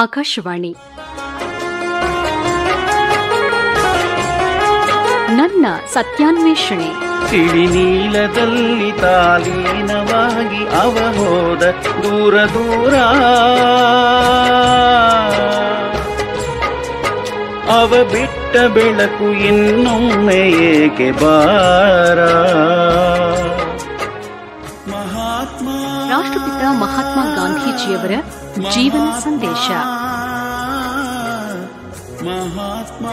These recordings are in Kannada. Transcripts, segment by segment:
ಆಕಾಶವಾಣಿ ನನ್ನ ಸತ್ಯಾನ್ವೇಷಣೆ ನೀಲದಲ್ಲಿ ತಾಲೀನವಾಗಿ ಹೋದ ದೂರ ದೂರ ಅವ ಬಿಟ್ಟ ಬೆಳಕು ಇನ್ನೊಮ್ಮೆ ಏಕೆ ಬಾರ ಮಹಾತ್ಮ ರಾಷ್ಟ್ರಪಿತ ಮಹಾತ್ಮ ಗಾಂಧಿ ಜೀವನ ಸಂದೇಶ ಮಹಾತ್ಮ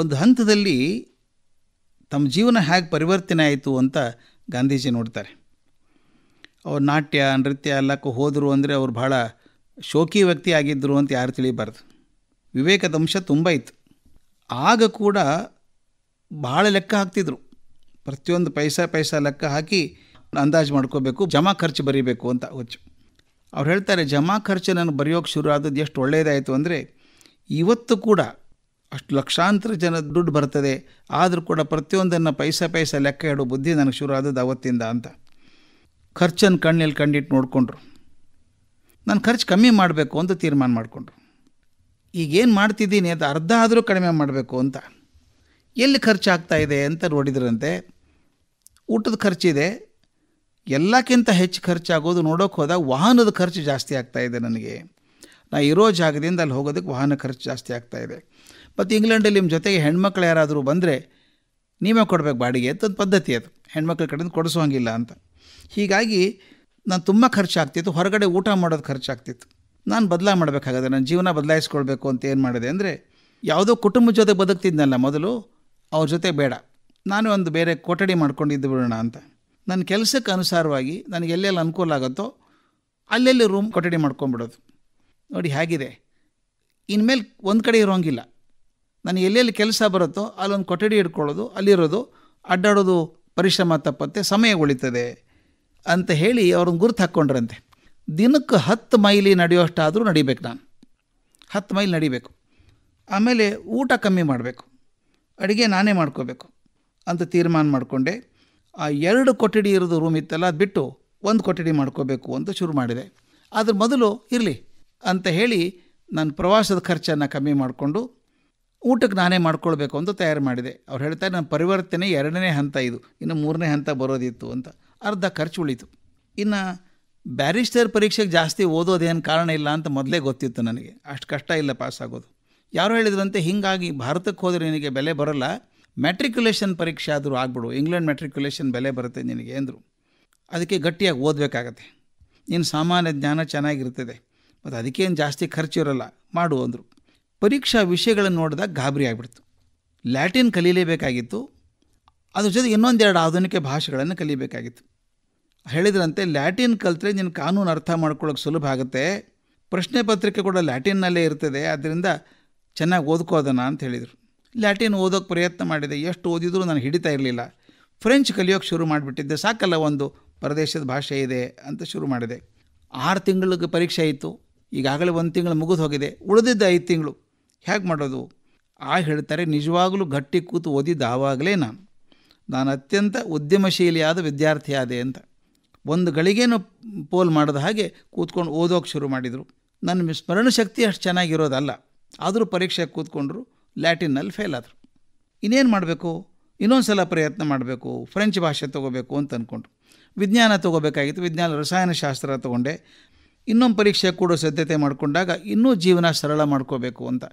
ಒಂದು ಹಂತದಲ್ಲಿ ತಮ್ಮ ಜೀವನ ಹೇಗೆ ಪರಿವರ್ತನೆ ಆಯಿತು ಅಂತ ಗಾಂಧೀಜಿ ನೋಡ್ತಾರೆ ಅವ್ರ ನಾಟ್ಯ ನೃತ್ಯ ಎಲ್ಲಕ್ಕೂ ಹೋದರು ಅಂದರೆ ಅವ್ರು ಭಾಳ ಶೋಕಿ ವ್ಯಕ್ತಿ ಆಗಿದ್ದರು ಅಂತ ಯಾರು ತಿಳಿಬಾರ್ದು ವಿವೇಕದ ಅಂಶ ತುಂಬ ಇತ್ತು ಆಗ ಕೂಡ ಭಾಳ ಲೆಕ್ಕ ಹಾಕ್ತಿದ್ರು ಪ್ರತಿಯೊಂದು ಪೈಸಾ ಪೈಸಾ ಲೆಕ್ಕ ಹಾಕಿ ಅಂದಾಜು ಮಾಡ್ಕೋಬೇಕು ಜಮಾ ಖರ್ಚು ಬರೀಬೇಕು ಅಂತ ಹುಚ್ಚು ಅವ್ರು ಹೇಳ್ತಾರೆ ಜಮಾ ಖರ್ಚು ನಾನು ಬರೆಯೋಕ್ಕೆ ಶುರು ಆದದ್ದು ಎಷ್ಟು ಒಳ್ಳೆಯದಾಯಿತು ಅಂದರೆ ಇವತ್ತು ಕೂಡ ಅಷ್ಟು ಲಕ್ಷಾಂತರ ಜನ ದುಡ್ಡು ಬರ್ತದೆ ಆದರೂ ಕೂಡ ಪ್ರತಿಯೊಂದನ್ನು ಪೈಸಾ ಪೈಸಾ ಲೆಕ್ಕ ಇಡೋ ಬುದ್ಧಿ ನನಗೆ ಶುರು ಆದದ್ದು ಅವತ್ತಿಂದ ಅಂತ ಖರ್ಚನ್ನು ಕಣ್ಣಲ್ಲಿ ಕಂಡಿಟ್ಟು ನೋಡಿಕೊಂಡ್ರು ನಾನು ಖರ್ಚು ಕಮ್ಮಿ ಮಾಡಬೇಕು ಅಂತ ತೀರ್ಮಾನ ಮಾಡಿಕೊಂಡ್ರು ಈಗೇನು ಮಾಡ್ತಿದ್ದೀನಿ ಅಂತ ಅರ್ಧ ಆದರೂ ಕಡಿಮೆ ಮಾಡಬೇಕು ಅಂತ ಎಲ್ಲಿ ಖರ್ಚಾಗ್ತಾಯಿದೆ ಅಂತ ನೋಡಿದ್ರಂತೆ ಊಟದ ಖರ್ಚಿದೆ ಎಲ್ಲಕ್ಕಿಂತ ಹೆಚ್ಚು ಖರ್ಚಾಗೋದು ನೋಡೋಕೆ ಹೋದಾಗ ವಾಹನದ ಖರ್ಚು ಜಾಸ್ತಿ ಆಗ್ತಾಯಿದೆ ನನಗೆ ನಾ ಇರೋ ಜಾಗದಿಂದ ಅಲ್ಲಿ ಹೋಗೋದಕ್ಕೆ ವಾಹನ ಖರ್ಚು ಜಾಸ್ತಿ ಆಗ್ತಾಯಿದೆ ಮತ್ತು ಇಂಗ್ಲೆಂಡಲ್ಲಿ ನಿಮ್ಮ ಜೊತೆಗೆ ಹೆಣ್ಮಕ್ಳು ಯಾರಾದರೂ ಬಂದರೆ ನೀವೇ ಕೊಡಬೇಕು ಬಾಡಿಗೆ ಅಂತ ಒಂದು ಪದ್ಧತಿ ಅದು ಹೆಣ್ಮಕ್ಳ ಕಡೆಯಿಂದ ಕೊಡಿಸೋಂಗಿಲ್ಲ ಅಂತ ಹೀಗಾಗಿ ನಾನು ತುಂಬ ಖರ್ಚಾಗ್ತಿತ್ತು ಹೊರಗಡೆ ಊಟ ಮಾಡೋದು ಖರ್ಚಾಗ್ತಿತ್ತು ನಾನು ಬದಲಾ ಮಾಡಬೇಕಾಗದೆ ನನ್ನ ಜೀವನ ಬದಲಾಯಿಸ್ಕೊಳ್ಬೇಕು ಅಂತ ಏನು ಮಾಡಿದೆ ಅಂದರೆ ಯಾವುದೋ ಕುಟುಂಬದ ಜೊತೆ ಬದುಕ್ತಿದ್ನಲ್ಲ ಮೊದಲು ಅವ್ರ ಜೊತೆ ಬೇಡ ನಾನು ಒಂದು ಬೇರೆ ಕೊಠಡಿ ಮಾಡ್ಕೊಂಡಿದ್ದು ಬಿಡೋಣ ಅಂತ ನನ್ನ ಕೆಲಸಕ್ಕೆ ಅನುಸಾರವಾಗಿ ನನಗೆ ಎಲ್ಲೆಲ್ಲಿ ಅನುಕೂಲ ಆಗುತ್ತೋ ಅಲ್ಲೆಲ್ಲಿ ರೂಮ್ ಕೊಠಡಿ ಮಾಡ್ಕೊಂಬಿಡೋದು ನೋಡಿ ಹೇಗಿದೆ ಇನ್ಮೇಲೆ ಒಂದು ಕಡೆ ಇರೋಂಗಿಲ್ಲ ನನಗೆ ಎಲ್ಲೆಲ್ಲಿ ಕೆಲಸ ಬರುತ್ತೋ ಅಲ್ಲೊಂದು ಕೊಠಡಿ ಇಟ್ಕೊಳ್ಳೋದು ಅಲ್ಲಿರೋದು ಅಡ್ಡಾಡೋದು ಪರಿಶ್ರಮ ತಪ್ಪತ್ತೆ ಸಮಯ ಉಳಿತದೆ ಅಂತ ಹೇಳಿ ಅವ್ರನ್ನ ಗುರುತು ಹಾಕ್ಕೊಂಡ್ರಂತೆ ದಿನಕ್ಕೆ ಹತ್ತು ಮೈಲಿ ನಡೆಯೋಷ್ಟಾದರೂ ನಡಿಬೇಕು ನಾನು ಹತ್ತು ಮೈಲಿ ನಡಿಬೇಕು ಆಮೇಲೆ ಊಟ ಕಮ್ಮಿ ಮಾಡಬೇಕು ಅಡುಗೆ ನಾನೇ ಮಾಡ್ಕೋಬೇಕು ಅಂತ ತೀರ್ಮಾನ ಮಾಡಿಕೊಂಡೆ ಆ ಎರಡು ಕೊಠಡಿ ಇರೋದು ರೂಮ್ ಇತ್ತಲ್ಲ ಅದು ಬಿಟ್ಟು ಒಂದು ಕೊಠಡಿ ಮಾಡ್ಕೋಬೇಕು ಅಂತ ಶುರು ಮಾಡಿದೆ ಅದ್ರ ಮೊದಲು ಇರಲಿ ಅಂತ ಹೇಳಿ ನಾನು ಪ್ರವಾಸದ ಖರ್ಚನ್ನು ಕಮ್ಮಿ ಮಾಡಿಕೊಂಡು ಊಟಕ್ಕೆ ನಾನೇ ಮಾಡ್ಕೊಳ್ಬೇಕು ಅಂತ ತಯಾರು ಮಾಡಿದೆ ಅವ್ರು ಹೇಳ್ತಾರೆ ನನ್ನ ಪರಿವರ್ತನೆ ಎರಡನೇ ಹಂತ ಇದು ಇನ್ನು ಮೂರನೇ ಹಂತ ಬರೋದಿತ್ತು ಅಂತ ಅರ್ಧ ಖರ್ಚು ಉಳಿತು ಇನ್ನು ಬ್ಯಾರಿಸ್ಟರ್ ಪರೀಕ್ಷೆಗೆ ಜಾಸ್ತಿ ಓದೋದೇನು ಕಾರಣ ಇಲ್ಲ ಅಂತ ಮೊದಲೇ ಗೊತ್ತಿತ್ತು ನನಗೆ ಅಷ್ಟು ಕಷ್ಟ ಇಲ್ಲ ಪಾಸ್ ಆಗೋದು ಯಾರು ಹೇಳಿದ್ರಂತೆ ಹೀಗಾಗಿ ಭಾರತಕ್ಕೆ ಹೋದರೆ ನಿನಗೆ ಬೆಲೆ ಬರೋಲ್ಲ ಮೆಟ್ರಿಕ್ಯುಲೇಷನ್ ಪರೀಕ್ಷೆ ಆದರೂ ಆಗ್ಬಿಡು ಇಂಗ್ಲೆಂಡ್ ಮೆಟ್ರಿಕ್ಯುಲೇಷನ್ ಬೆಲೆ ಬರುತ್ತೆ ನಿನಗೆ ಅಂದರು ಅದಕ್ಕೆ ಗಟ್ಟಿಯಾಗಿ ಓದಬೇಕಾಗತ್ತೆ ನೀನು ಸಾಮಾನ್ಯ ಜ್ಞಾನ ಚೆನ್ನಾಗಿರ್ತದೆ ಮತ್ತು ಅದಕ್ಕೇನು ಜಾಸ್ತಿ ಖರ್ಚು ಇರೋಲ್ಲ ಮಾಡು ಅಂದರು ಪರೀಕ್ಷಾ ವಿಷಯಗಳನ್ನು ನೋಡಿದಾಗ ಗಾಬರಿ ಆಗಿಬಿಡ್ತು ಲ್ಯಾಟಿನ್ ಕಲೀಲೇಬೇಕಾಗಿತ್ತು ಅದ್ರ ಜೊತೆ ಇನ್ನೊಂದೆರಡು ಆಧುನಿಕ ಭಾಷೆಗಳನ್ನು ಕಲಿಬೇಕಾಗಿತ್ತು ಹೇಳಿದ್ರಂತೆ ಲ್ಯಾಟಿನ್ ಕಲಿತ್ರೆ ನಿನ್ನ ಕಾನೂನು ಅರ್ಥ ಮಾಡ್ಕೊಳ್ಳೋಕೆ ಸುಲಭ ಆಗುತ್ತೆ ಪ್ರಶ್ನೆ ಪತ್ರಿಕೆ ಕೂಡ ಲ್ಯಾಟಿನ್ನಲ್ಲೇ ಇರ್ತದೆ ಆದ್ದರಿಂದ ಚೆನ್ನಾಗಿ ಓದ್ಕೋದನ ಅಂತ ಹೇಳಿದರು ಲ್ಯಾಟಿನ್ ಓದೋಕ್ಕೆ ಪ್ರಯತ್ನ ಮಾಡಿದೆ ಎಷ್ಟು ಓದಿದರೂ ನಾನು ಹಿಡಿತಾ ಇರಲಿಲ್ಲ ಫ್ರೆಂಚ್ ಕಲಿಯೋಕ್ಕೆ ಶುರು ಮಾಡಿಬಿಟ್ಟಿದ್ದೆ ಸಾಕಲ್ಲ ಒಂದು ಪ್ರದೇಶದ ಭಾಷೆ ಇದೆ ಅಂತ ಶುರು ಮಾಡಿದೆ ಆರು ತಿಂಗಳಿಗೆ ಪರೀಕ್ಷೆ ಇತ್ತು ಈಗಾಗಲೇ ಒಂದು ತಿಂಗಳು ಮುಗಿದು ಹೋಗಿದೆ ಉಳಿದಿದ್ದ ಐದು ತಿಂಗಳು ಹೇಗೆ ಮಾಡೋದು ಆ ಹೇಳ್ತಾರೆ ನಿಜವಾಗಲೂ ಗಟ್ಟಿ ಕೂತು ಓದಿದ್ದು ಆವಾಗಲೇ ನಾನು ನಾನು ಅತ್ಯಂತ ಉದ್ಯಮಶೀಲಿಯಾದ ವಿದ್ಯಾರ್ಥಿ ಆದೆ ಅಂತ ಒಂದು ಗಳಿಗೇನು ಪೋಲ್ ಮಾಡಿದ ಹಾಗೆ ಕೂತ್ಕೊಂಡು ಓದೋಕ್ಕೆ ಶುರು ಮಾಡಿದರು ನನ್ನ ಸ್ಮರಣ ಶಕ್ತಿ ಅಷ್ಟು ಚೆನ್ನಾಗಿರೋದಲ್ಲ ಆದರೂ ಪರೀಕ್ಷೆಗೆ ಕೂತ್ಕೊಂಡ್ರು ಲ್ಯಾಟಿನ್ನಲ್ಲಿ ಫೇಲ್ ಆದರು ಇನ್ನೇನು ಮಾಡಬೇಕು ಇನ್ನೊಂದು ಸಲ ಪ್ರಯತ್ನ ಮಾಡಬೇಕು ಫ್ರೆಂಚ್ ಭಾಷೆ ತೊಗೋಬೇಕು ಅಂತ ಅಂದ್ಕೊಂಡ್ರು ವಿಜ್ಞಾನ ತೊಗೋಬೇಕಾಗಿತ್ತು ವಿಜ್ಞಾನ ರಸಾಯನಶಾಸ್ತ್ರ ತೊಗೊಂಡೆ ಇನ್ನೊಂದು ಪರೀಕ್ಷೆ ಕೂಡ ಸಿದ್ಧತೆ ಮಾಡಿಕೊಂಡಾಗ ಇನ್ನೂ ಜೀವನ ಸರಳ ಮಾಡ್ಕೋಬೇಕು ಅಂತ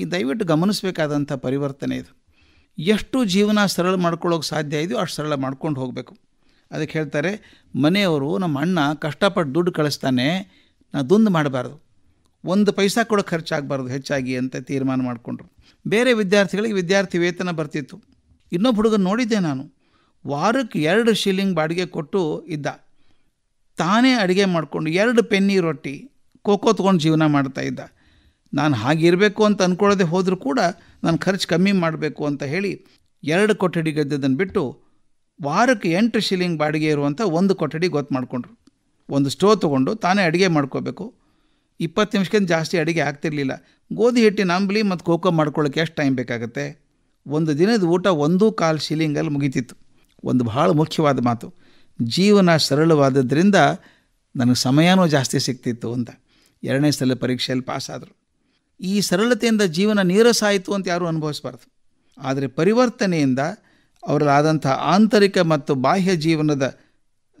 ಈ ದಯವಿಟ್ಟು ಗಮನಿಸಬೇಕಾದಂಥ ಪರಿವರ್ತನೆ ಇದು ಎಷ್ಟು ಜೀವನ ಸರಳ ಮಾಡ್ಕೊಳ್ಳೋಕೆ ಸಾಧ್ಯ ಇದೆಯೋ ಅಷ್ಟು ಸರಳ ಮಾಡ್ಕೊಂಡು ಹೋಗಬೇಕು ಅದಕ್ಕೆ ಹೇಳ್ತಾರೆ ಮನೆಯವರು ನಮ್ಮ ಅಣ್ಣ ಕಷ್ಟಪಟ್ಟು ದುಡ್ಡು ಕಳಿಸ್ತಾನೆ ನಾ ದುಂದು ಮಾಡಬಾರ್ದು ಒಂದು ಪೈಸಾ ಕೂಡ ಖರ್ಚಾಗಬಾರ್ದು ಹೆಚ್ಚಾಗಿ ಅಂತ ತೀರ್ಮಾನ ಮಾಡಿಕೊಂಡ್ರು ಬೇರೆ ವಿದ್ಯಾರ್ಥಿಗಳಿಗೆ ವಿದ್ಯಾರ್ಥಿ ವೇತನ ಬರ್ತಿತ್ತು ಇನ್ನೊಬ್ಬ ಹುಡುಗನ ನೋಡಿದ್ದೆ ನಾನು ವಾರಕ್ಕೆ ಎರಡು ಶೀಲಿಂಗ್ ಬಾಡಿಗೆ ಕೊಟ್ಟು ಇದ್ದ ತಾನೇ ಅಡುಗೆ ಮಾಡಿಕೊಂಡು ಎರಡು ಪೆನ್ನಿ ರೊಟ್ಟಿ ಕೋಕೋ ತೊಗೊಂಡು ಜೀವನ ಮಾಡ್ತಾ ಇದ್ದ ನಾನು ಹಾಗಿರಬೇಕು ಅಂತ ಅಂದ್ಕೊಳ್ಳೋದೇ ಹೋದರೂ ಕೂಡ ನಾನು ಖರ್ಚು ಕಮ್ಮಿ ಮಾಡಬೇಕು ಅಂತ ಹೇಳಿ ಎರಡು ಕೊಠಡಿ ಗೆದ್ದದನ್ನು ಬಿಟ್ಟು ವಾರಕ್ಕೆ ಎಂಟು ಶಿಲಿಂಗ್ ಬಾಡಿಗೆ ಇರುವಂಥ ಒಂದು ಕೊಠಡಿ ಗೊತ್ತು ಮಾಡಿಕೊಂಡ್ರು ಒಂದು ಸ್ಟೋ ತೊಗೊಂಡು ತಾನೇ ಅಡುಗೆ ಮಾಡ್ಕೋಬೇಕು ಇಪ್ಪತ್ತು ನಿಮಿಷಕ್ಕಿಂತ ಜಾಸ್ತಿ ಅಡುಗೆ ಆಗ್ತಿರಲಿಲ್ಲ ಗೋಧಿ ಹಿಟ್ಟಿನ ಅಂಬಲಿ ಮತ್ತು ಕೋಕೋ ಮಾಡ್ಕೊಳ್ಳೋಕೆ ಎಷ್ಟು ಟೈಮ್ ಬೇಕಾಗುತ್ತೆ ಒಂದು ದಿನದ ಊಟ ಒಂದೂ ಕಾಲು ಶೀಲಿಂಗಲ್ಲಿ ಮುಗೀತಿತ್ತು ಒಂದು ಭಾಳ ಮುಖ್ಯವಾದ ಮಾತು ಜೀವನ ಸರಳವಾದದ್ರಿಂದ ನನಗೆ ಸಮಯನೂ ಜಾಸ್ತಿ ಸಿಗ್ತಿತ್ತು ಅಂತ ಎರಡನೇ ಸಲ ಪರೀಕ್ಷೆಯಲ್ಲಿ ಪಾಸಾದರು ಈ ಸರಳತೆಯಿಂದ ಜೀವನ ನೀರಸ ಆಯಿತು ಅಂತ ಯಾರೂ ಅನುಭವಿಸಬಾರ್ದು ಆದರೆ ಪರಿವರ್ತನೆಯಿಂದ ಅವರಲ್ಲಾದಂಥ ಆಂತರಿಕ ಮತ್ತು ಬಾಹ್ಯ ಜೀವನದ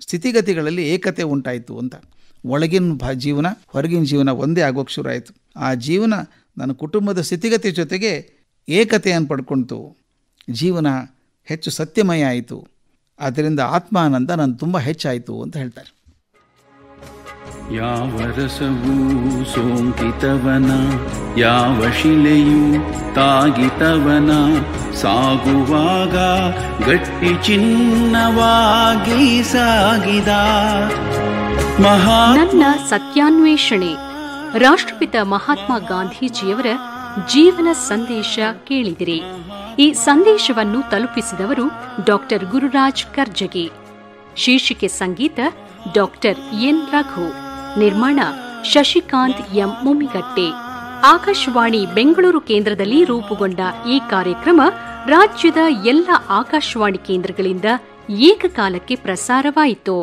ಸ್ಥಿತಿಗತಿಗಳಲ್ಲಿ ಏಕತೆ ಉಂಟಾಯಿತು ಅಂತ ಒಳಗಿನ ಜೀವನ ಹೊರಗಿನ ಜೀವನ ಒಂದೇ ಆಗೋಕ್ಕೆ ಶುರು ಆಯಿತು ಆ ಜೀವನ ನನ್ನ ಕುಟುಂಬದ ಸ್ಥಿತಿಗತಿ ಜೊತೆಗೆ ಏಕತೆಯನ್ನು ಪಡ್ಕೊಳ್ತು ಜೀವನ ಹೆಚ್ಚು ಸತ್ಯಮಯ ಆಯಿತು ಅದರಿಂದ ಆತ್ಮಾನಂದ ನಾನು ತುಂಬ ಹೆಚ್ಚಾಯಿತು ಅಂತ ಹೇಳ್ತಾರೆ ಯಾವ ರಸವೂ ಸೋಂಕಿತವನ ಯಾವ ಶಿಲೆಯೂ ತಾಗಿತವನ ಸಾಗುವಾಗ ಗಟ್ಟಿ ಚಿನ್ನವಾಗಿ ಸಾಗಿದ ನನ್ನ ಸತ್ಯಾನ್ವೇಷಣೆ ರಾಷ್ಟ್ರಪಿತ ಮಹಾತ್ಮ ಗಾಂಧೀಜಿಯವರ ಜೀವನ ಸಂದೇಶ ಕೇಳಿದಿರಿ ಈ ಸಂದೇಶವನ್ನು ತಲುಪಿಸಿದವರು ಡಾಕ್ಟರ್ ಗುರುರಾಜ್ ಕರ್ಜಗಿ ಶೀರ್ಷಿಕೆ ಸಂಗೀತ ಡಾಕ್ಟರ್ ಎನ್ ರಘು ನಿರ್ಮಾಣ ಶಶಿಕಾಂತ್ ಎಂ ಮುಮಿಗಟ್ಟೆ ಆಕಾಶವಾಣಿ ಬೆಂಗಳೂರು ಕೇಂದ್ರದಲ್ಲಿ ರೂಪುಗೊಂಡ ಈ ಕಾರ್ಯಕ್ರಮ ರಾಜ್ಯದ ಎಲ್ಲ ಆಕಾಶವಾಣಿ ಕೇಂದ್ರಗಳಿಂದ ಏಕಕಾಲಕ್ಕೆ ಪ್ರಸಾರವಾಯಿತು